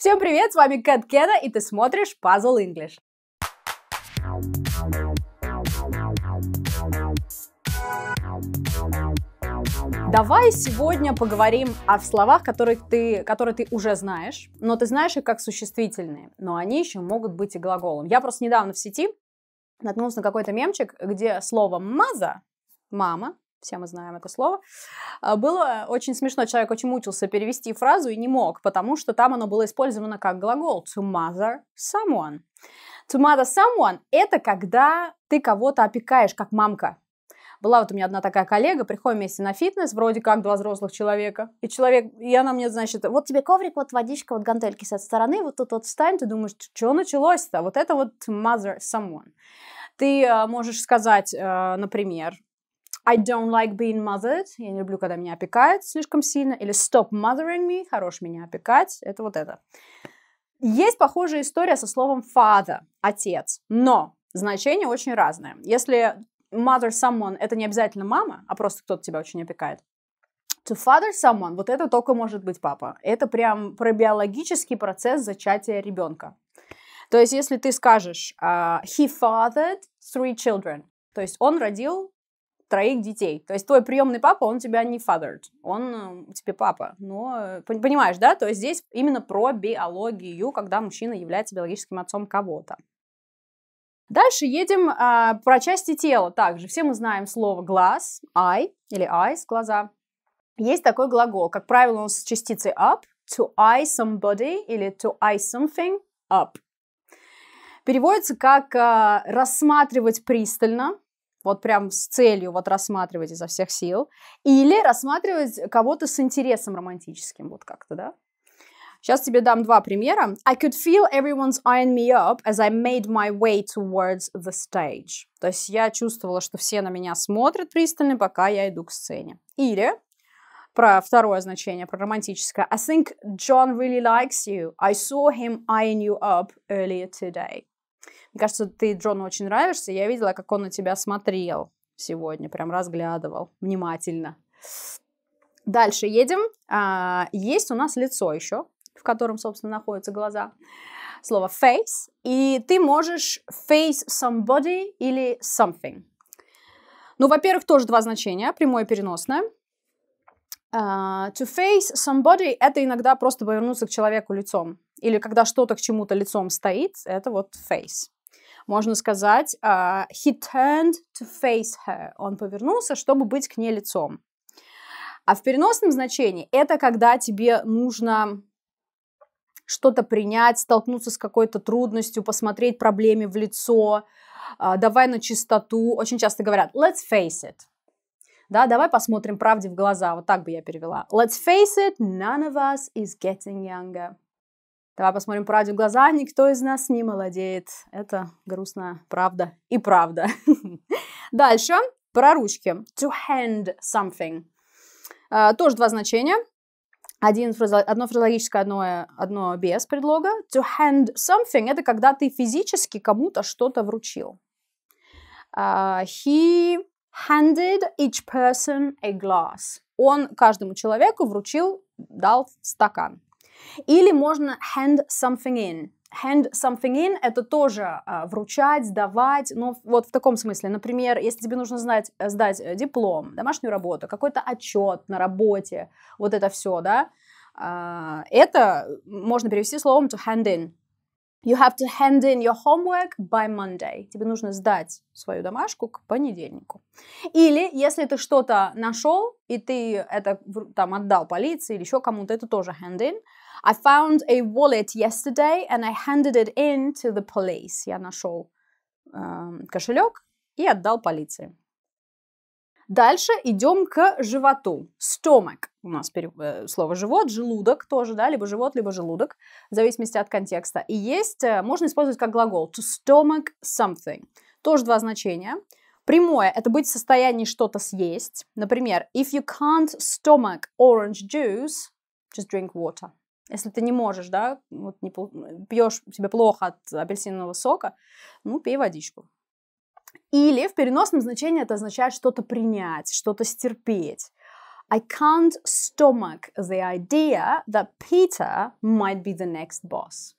Всем привет, с вами Кэт Кена, и ты смотришь Puzzle English. Давай сегодня поговорим о словах, которые ты, которые ты уже знаешь, но ты знаешь их как существительные, но они еще могут быть и глаголом. Я просто недавно в сети наткнулась на какой-то мемчик, где слово «маза» — «мама», все мы знаем это слово, а, было очень смешно, человек очень мучился перевести фразу и не мог, потому что там оно было использовано как глагол to mother someone. To mother someone – это когда ты кого-то опекаешь, как мамка. Была вот у меня одна такая коллега, приходим вместе на фитнес, вроде как два взрослых человека. И человек, и она мне, значит, вот тебе коврик, вот водичка, вот гантельки с этой стороны, вот тут вот встань, ты думаешь, что началось-то? Вот это вот mother someone. Ты а, можешь сказать, а, например, I don't like being mothered. Я не люблю, когда меня опекают слишком сильно. Или stop mothering me. Хорош меня опекать. Это вот это. Есть похожая история со словом father, отец, но значение очень разное. Если mother someone – это не обязательно мама, а просто кто-то тебя очень опекает, to father someone – вот это только может быть папа. Это прям про биологический процесс зачатия ребенка. То есть если ты скажешь uh, he fathered three children, то есть он родил троих детей. То есть твой приемный папа, он тебя не fathered, он э, тебе папа. Но э, понимаешь, да? То есть здесь именно про биологию, когда мужчина является биологическим отцом кого-то. Дальше едем а, про части тела. Также все мы знаем слово глаз, eye или eyes, глаза. Есть такой глагол. Как правило, он с частицей up, to eye somebody или to eye something up. Переводится как а, рассматривать пристально, вот прям с целью вот рассматривать изо всех сил, или рассматривать кого-то с интересом романтическим, вот как-то, да? Сейчас тебе дам два примера. I could feel everyone's eyeing me up as I made my way towards the stage. То есть я чувствовала, что все на меня смотрят пристально, пока я иду к сцене. Или про второе значение, про романтическое. I think John really likes you. I saw him eyeing you up earlier today. Мне кажется, ты Джону очень нравишься. Я видела, как он на тебя смотрел сегодня, прям разглядывал внимательно. Дальше едем. А, есть у нас лицо еще, в котором, собственно, находятся глаза. Слово face. И ты можешь face somebody или something. Ну, во-первых, тоже два значения, прямое и переносное. А, to face somebody — это иногда просто повернуться к человеку лицом. Или когда что-то к чему-то лицом стоит, это вот face. Можно сказать uh, «he turned to face her». Он повернулся, чтобы быть к ней лицом. А в переносном значении это когда тебе нужно что-то принять, столкнуться с какой-то трудностью, посмотреть проблеме в лицо, uh, давай на чистоту. Очень часто говорят «let's face it». Да, давай посмотрим правде в глаза. Вот так бы я перевела. Let's face it, none of us is getting younger. Давай посмотрим правде в глаза. Никто из нас не молодеет. Это грустная правда и правда. Дальше. Про ручки. To hand something. Uh, тоже два значения. Один, одно фразологическое, одно, одно без предлога. To hand something – это когда ты физически кому-то что-то вручил. Uh, he handed each person a glass. Он каждому человеку вручил, дал стакан. Или можно hand something in. Hand something in – это тоже э, вручать, давать, но вот в таком смысле. Например, если тебе нужно знать, э, сдать э, диплом, домашнюю работу, какой-то отчет на работе, вот это все, да, э, это можно перевести словом to hand in. You have to hand in your homework by Monday. Тебе нужно сдать свою домашку к понедельнику. Или если ты что-то нашел, и ты это там отдал полиции или еще кому-то, это тоже hand in. I found a wallet yesterday and I handed it in to the police. Я нашел э, эм, кошелек и отдал полиции. Дальше идем к животу. Stomach. У нас э, слово живот, желудок тоже, да, либо живот, либо желудок, в зависимости от контекста. И есть, э, можно использовать как глагол to stomach something. Тоже два значения. Прямое – это быть в состоянии что-то съесть. Например, if you can't stomach orange juice, just drink water. Если ты не можешь, да, вот не, э, пьешь, себе плохо от апельсинового сока, ну, пей водичку. Или в переносном значении это означает что-то принять, что-то стерпеть. I can't stomach the idea that Peter might be the next boss.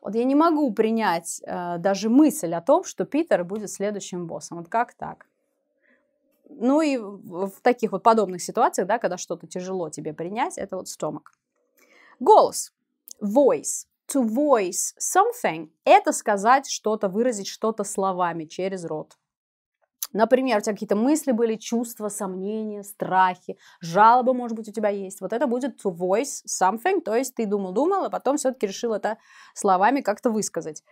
Вот я не могу принять э, даже мысль о том, что Питер будет следующим боссом. Вот как так? Ну и в таких вот подобных ситуациях, да, когда что-то тяжело тебе принять, это вот стомак. Голос. Voice. To voice something – это сказать что-то, выразить что-то словами через рот. Например, у тебя какие-то мысли были, чувства, сомнения, страхи, жалобы, может быть, у тебя есть. Вот это будет to voice something, то есть ты думал-думал, а потом все-таки решил это словами как-то высказать.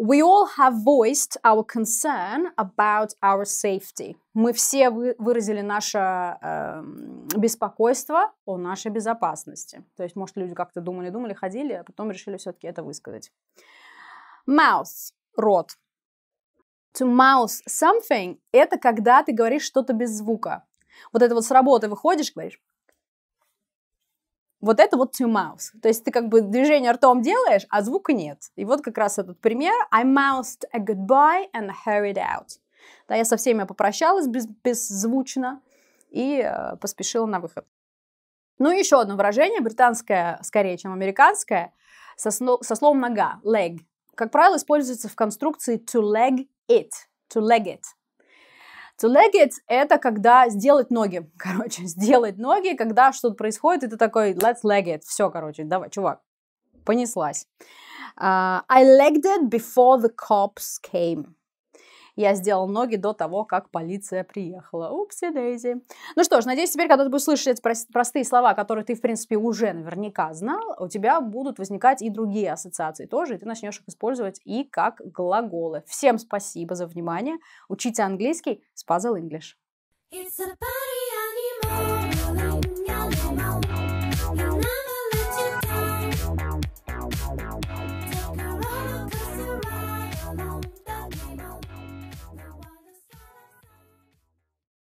We all have voiced our concern about our safety. Мы все выразили наше э, беспокойство о нашей безопасности. То есть, может, люди как-то думали, думали, ходили, а потом решили все-таки это высказать. Mouth – рот. To mouth something – это когда ты говоришь что-то без звука. Вот это вот с работы выходишь, говоришь вот это вот to mouth, То есть ты как бы движение ртом делаешь, а звука нет. И вот как раз этот пример. I mouthed a goodbye and hurried out. Да, я со всеми попрощалась без, беззвучно и э, поспешила на выход. Ну и еще одно выражение, британское скорее, чем американское, со, сно, со словом нога, leg. Как правило, используется в конструкции to leg it, to leg it. To leg it – это когда сделать ноги, короче, сделать ноги, когда что-то происходит, и ты такой let's leg it, все, короче, давай, чувак, понеслась. Uh, I legged it before the cops came. Я сделал ноги до того, как полиция приехала. Упси, Дейзи. Ну что ж, надеюсь, теперь, когда ты будешь слышать эти простые слова, которые ты, в принципе, уже наверняка знал, у тебя будут возникать и другие ассоциации тоже, и ты начнешь их использовать и как глаголы. Всем спасибо за внимание. Учите английский с Puzzle English. It's a party.